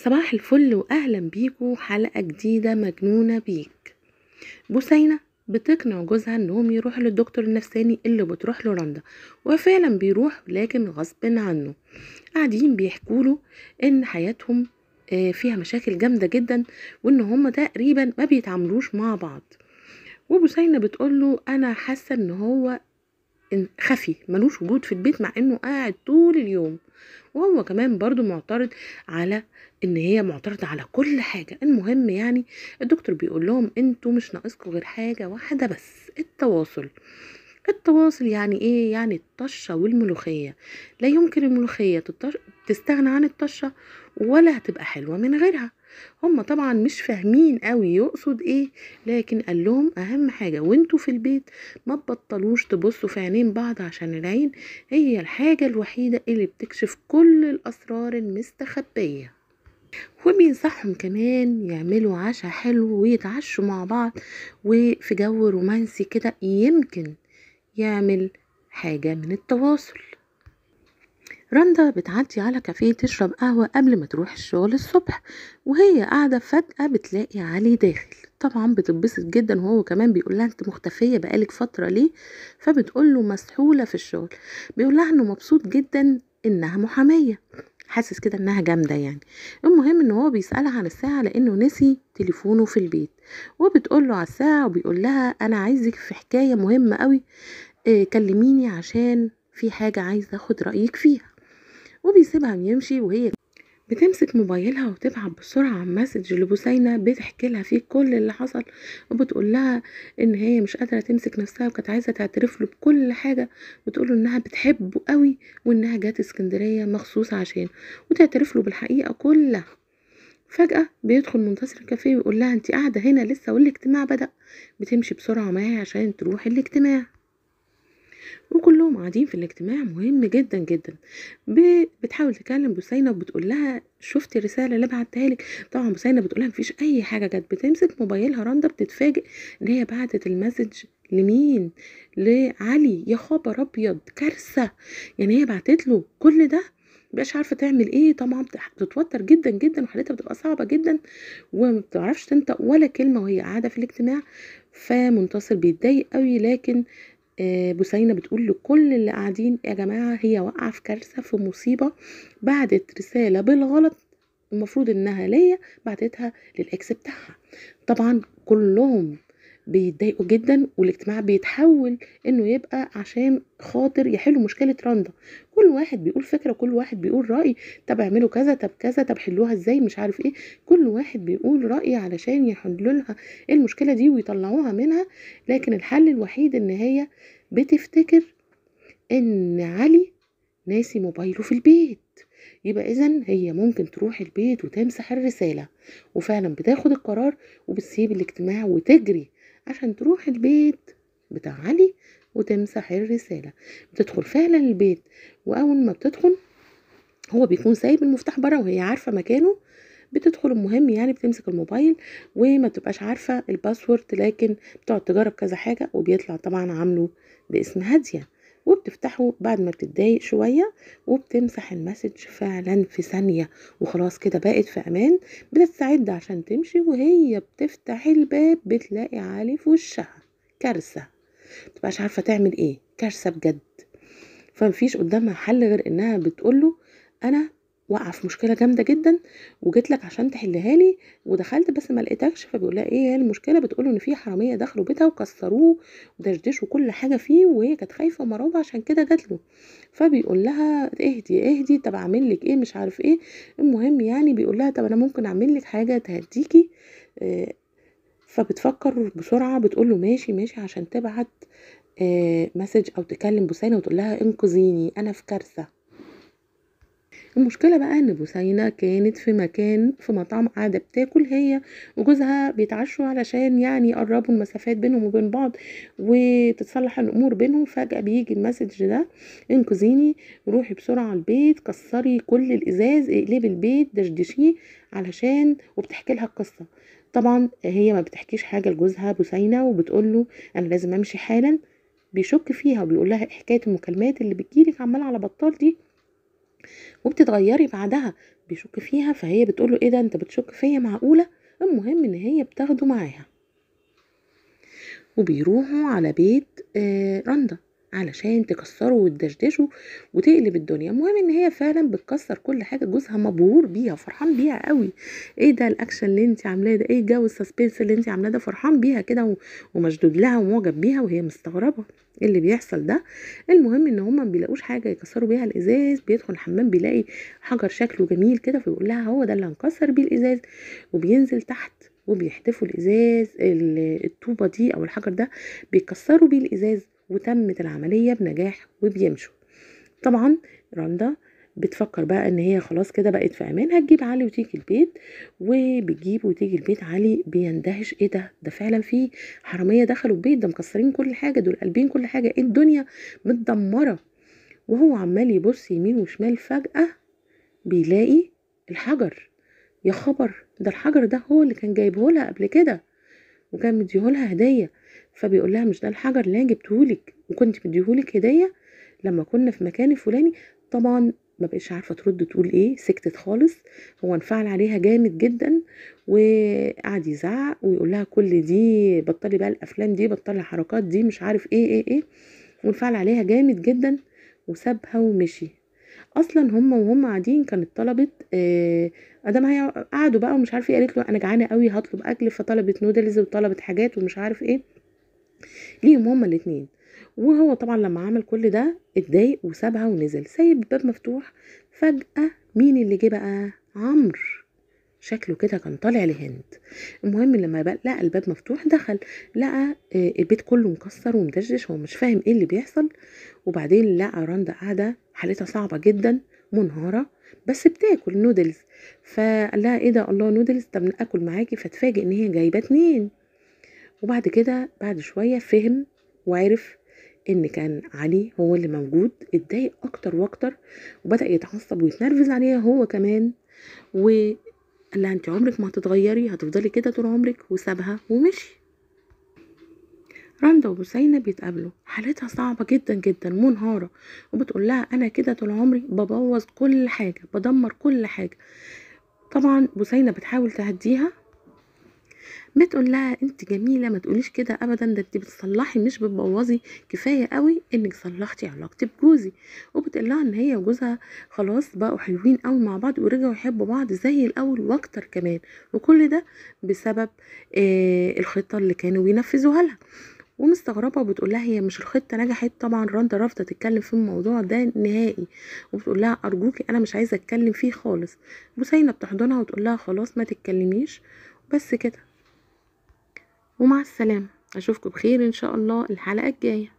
صباح الفل واهلا بيكوا حلقه جديده مجنونه بيك بوسينه بتقنع جوزها انهم يروح للدكتور النفساني اللي بتروح له رندا وفعلا بيروح لكن غصب عنه قاعدين بيحكوا له ان حياتهم آه، فيها مشاكل جامده جدا وان هم تقريبا ما بيتعاملوش مع بعض وبوسينة بتقول له أنا حاسة إن هو خفي ملوش وجود في البيت مع انه قاعد طول اليوم وهو كمان برضو معترض على ان هي معترضة على كل حاجة المهم يعني الدكتور بيقول لهم انتوا مش ناقصكم غير حاجة واحدة بس التواصل التواصل يعني ايه يعني الطشة والملوخية لا يمكن الملوخية تستغنى عن الطشة ولا هتبقى حلوة من غيرها هم طبعا مش فاهمين قوي يقصد ايه لكن قال لهم اهم حاجة وانتوا في البيت ما تبطلوش تبصوا في عينين بعض عشان العين هي الحاجة الوحيدة اللي بتكشف كل الاسرار المستخبية وبينصحهم كمان يعملوا عشاء حلو ويتعشوا مع بعض وفي جو رومانسي كده يمكن يعمل حاجة من التواصل رندا بتعدي على كافيه تشرب قهوة قبل ما تروح الشغل الصبح وهي قاعدة فجأة بتلاقي علي داخل طبعا بتتبسط جدا وهو كمان بيقول لها انت مختفية بقالك فترة ليه فبتقول له مسحولة في الشغل بيقول لها انه مبسوط جدا انها محامية حاسس كده انها جامده يعني المهم ان هو بيسالها عن الساعه لانه نسي تليفونه في البيت وبتقول له على الساعه وبيقول لها انا عايزك في حكايه مهمه قوي آه، كلميني عشان في حاجه عايزه اخد رايك فيها وبيسيبها ويمشي وهي بتمسك موبايلها وتبعت بسرعة مسج لبسينة بتحكي لها فيه كل اللي حصل وبتقول لها ان هي مش قادرة تمسك نفسها وكانت عايزة تعترف له بكل حاجة وتقول له انها بتحبه قوي وانها جات اسكندرية مخصوص عشان وتعترف له بالحقيقة كلها فجأة بيدخل منتصر الكافيه ويقول لها انت قاعدة هنا لسه والاجتماع بدأ بتمشي بسرعة معي عشان تروح الاجتماع وكلهم قاعدين في الاجتماع مهم جدا جدا بتحاول تكلم بوسينة وبتقول لها شفت الرسالة اللي بعتها لك طبعا بوسينة بتقول لها مفيش أي حاجة جت بتمسك موبايلها رندا بتتفاجئ إن هي بعتت المسج لمين لعلي يا خبر أبيض كارثة يعني هي بعتت له كل ده مبقاش عارفه تعمل ايه طبعا بتتوتر جدا جدا وحالتها بتبقى صعبه جدا وما بتعرفش تنطق ولا كلمه وهي قاعده في الاجتماع فمنتصر بيتضايق قوي لكن آه، بسينة بتقول لكل اللي قاعدين يا جماعه هي واقعه في كارثه في مصيبه بعتت رساله بالغلط المفروض انها ليا بعتتها للاكس بتاعها طبعا كلهم بيتضايقوا جدا والاجتماع بيتحول انه يبقى عشان خاطر يحلوا مشكله راندا كل واحد بيقول فكره كل واحد بيقول راي طب اعملوا كذا طب كذا طب حلوها ازاي مش عارف ايه كل واحد بيقول راي علشان يحلوا لها المشكله دي ويطلعوها منها لكن الحل الوحيد ان هي بتفتكر ان علي ناسي موبايله في البيت يبقى اذا هي ممكن تروح البيت وتمسح الرساله وفعلا بتاخد القرار وبتسيب الاجتماع وتجري عشان تروح البيت بتاع علي وتمسح الرسالة بتدخل فعلا البيت وأول ما بتدخل هو بيكون سايب المفتاح بره وهي عارفة مكانه بتدخل المهم يعني بتمسك الموبايل وما بتبقاش عارفة الباسورد لكن بتقعد تجرب كذا حاجة وبيطلع طبعا عامله باسم هادية وبتفتحه بعد ما بتتضايق شويه وبتمسح المسج فعلا في ثانيه وخلاص كده بقت في امان بتستعد عشان تمشي وهي بتفتح الباب بتلاقي علي في وشها كارثه متبقاش عارفه تعمل ايه كارثه بجد فمفيش قدامها حل غير انها بتقوله انا وقع في مشكله جامده جدا وجيت لك عشان تحلها لي ودخلت بس ما لقيتكش فبيقول لها ايه المشكله بتقول ان في حراميه دخلوا بيتها وكسروه ودشدشوا كل حاجه فيه وهي كانت خايفه ومرعوبه عشان كده جات له فبيقول لها اهدي اهدي طب اعمل لك ايه مش عارف ايه المهم يعني بيقول لها طب انا ممكن اعمل لك حاجه تهديكي آه، فبتفكر بسرعه بتقول له ماشي ماشي عشان تبعت آه، مسج او تكلم بوسانه وتقول لها انقذيني انا في كارثه المشكلة بقى ان بوسينة كانت في مكان في مطعم قاعدة بتاكل هي وجوزها بيتعشوا علشان يعني يقربوا المسافات بينهم وبين بعض وتتصلح الامور بينهم فجأة بيجي المسج ده انقذيني روحي بسرعة البيت كسري كل الازاز اقلبي البيت دشدشيه علشان وبتحكي لها القصة طبعا هي ما بتحكيش حاجة لجوزها بوسينة وبتقول له انا لازم امشي حالا بيشك فيها وبيقول لها حكايه المكالمات اللي بتجيلك عمال على بطال دي وبتتغيري بعدها بيشك فيها فهي بتقول له ايه ده انت بتشك فيا معقوله المهم ان هي بتاخده معاها وبيروحوا على بيت آه، رندا علشان تكسره وتدشدشه وتقلب الدنيا المهم ان هي فعلا بتكسر كل حاجه جوزها مبهور بيها فرحان بيها قوي ايه ده الاكشن اللي انت عاملاه ده ايه جو السسبنس اللي انت عاملاه ده فرحان بيها كده ومشدود لها ومعجب بيها وهي مستغربه إيه اللي بيحصل ده المهم ان هما ما بيلاقوش حاجه يكسروا بيها الازاز بيدخل الحمام بيلاقي حجر شكله جميل كده فيقول لها هو ده اللي هنكسر بيه الازاز وبينزل تحت وبيحتفوا الازاز الطوبه دي او الحجر ده بيكسروا بيه الازاز وتمت العملية بنجاح وبيمشوا طبعا رندا بتفكر بقى ان هي خلاص كده بقت في امان هتجيب علي وتيجي البيت وبتجيب وتيجي البيت علي بيندهش ايه ده ده فعلا في حراميه دخلوا البيت ده مكسرين كل حاجه دول قلبين كل حاجه ايه الدنيا متدمره وهو عمال يبص يمين وشمال فجاه بيلاقي الحجر يا خبر ده الحجر ده هو اللي كان جايبه لها قبل كده وكان مديهولها هديه فبيقول لها مش ده الحجر اللي انا جبتهولك وكنت مديهولك هديه لما كنا في مكان الفلاني طبعا ما بقيتش عارفه ترد تقول ايه سكتت خالص هو انفعل عليها جامد جدا وقعد يزعق ويقول لها كل دي بطلي بقى الافلام دي بطلي الحركات دي مش عارف ايه ايه ايه وانفعل عليها جامد جدا وسابها ومشي اصلا هما وهم قاعدين كانت طلبت آه، ادام هي قعدوا بقى ومش عارف ايه قالت له انا جعانه قوي هطلب اكل فطلبت نودلز وطلبت حاجات ومش عارف ايه ليهم هما الاتنين وهو طبعا لما عمل كل ده اتضايق وسابها ونزل سايب الباب مفتوح فجأة مين اللي جه بقى عمرو شكله كده كان طالع لهند المهم لما بقى لقى الباب مفتوح دخل لقى آه، البيت كله مكسر ومدشش هو مش فاهم ايه اللي بيحصل وبعدين لقى رندا قاعده حالتها صعبه جدا منهاره بس بتاكل نودلز فقال لها ايه ده الله نودلز طب ناكل معاكي فتفاجئ ان هي جايبه اتنين وبعد كده بعد شوية فهم وعرف ان كان علي هو اللي موجود اتضايق اكتر واكتر وبدا يتعصب ويتنرفز عليها هو كمان وقال لها انت عمرك ما هتتغيري هتفضلي كده طول عمرك وسابها ومشي رندا وبوسينة بيتقابلوا حالتها صعبة جدا جدا منهارة وبتقول لها أنا كده طول عمري ببوظ كل حاجة بدمر كل حاجة طبعا بوسينة بتحاول تهديها تقول لها انت جميله ما تقوليش كده ابدا ده انت بتصلحي مش بتبوظي كفايه قوي انك صلحتي علاقتي بجوزي وبتقول لها ان هي وجوزها خلاص بقوا حلوين قوي مع بعض ورجعوا يحبوا بعض زي الاول واكتر كمان وكل ده بسبب آه الخطه اللي كانوا بينفذوها لها ومستغربة وبتقول لها هي مش الخطة نجحت طبعا راندا رافضة تتكلم في الموضوع ده نهائي وبتقول لها أرجوكي أنا مش عايزة أتكلم فيه خالص بوسينة بتحضنها وتقول لها خلاص ما تتكلميش بس كده ومع السلامة أشوفكم بخير إن شاء الله الحلقة الجاية